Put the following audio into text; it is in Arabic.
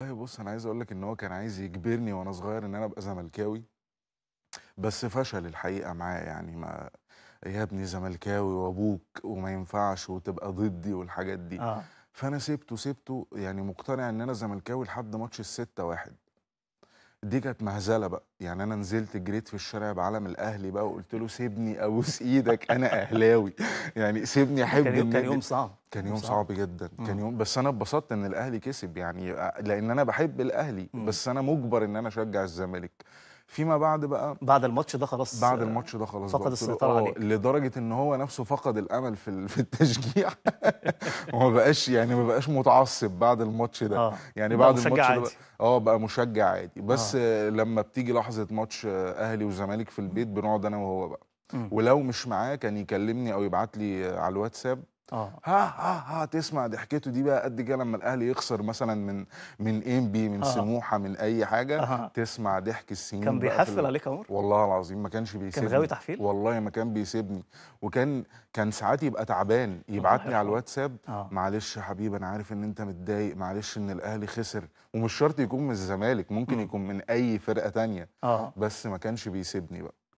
والله بص انا عايز اقول لك ان هو كان عايز يجبرني وانا صغير ان انا ابقى زملكاوي بس فشل الحقيقه معاه يعني ما يا ابني زملكاوي وابوك وما ينفعش وتبقى ضدي والحاجات دي آه. فانا سبته سبته يعني مقتنع ان انا زملكاوي لحد ماتش الستة واحد دي كانت مهزله بقى يعني انا نزلت جريت في الشارع بعلم الاهلي بقى وقلت له سيبني ابوس ايدك انا اهلاوي يعني سيبني احب كان, كان يوم صعب كان يوم صعب, صعب جدا مم. كان يوم بس انا اتبسطت ان الاهلي كسب يعني لان انا بحب الاهلي مم. بس انا مجبر ان انا اشجع الزمالك فيما بعد بقى بعد الماتش ده خلاص بعد الماتش ده خلاص فقد السيطره آه، عليه لدرجه ان هو نفسه فقد الامل في في التشجيع وما بقاش يعني ما بقاش متعصب بعد الماتش ده آه. يعني بعد الماتش ده اه بقى مشجع عادي بس آه. لما بتيجي لحظه ماتش آه، اهلي وزمالك في البيت بنقعد انا وهو بقى م. ولو مش معاه كان يكلمني او يبعت لي آه، على الواتساب اه ها ها ها تسمع ضحكته دي بقى قد كده لما الاهلي يخسر مثلا من من انبي من آه. سموحه من اي حاجه آه. تسمع ضحك السنين كان بيحفل عليك يا عمر والله العظيم ما كانش بيسيبني كان غاوي تحفيل والله ما كان بيسيبني وكان كان ساعات يبقى تعبان يبعتني على الواتساب آه. معلش يا حبيبي انا عارف ان انت متضايق معلش ان الاهلي خسر ومش شرط يكون من الزمالك ممكن م. يكون من اي فرقه ثانيه آه. بس ما كانش بيسيبني بقى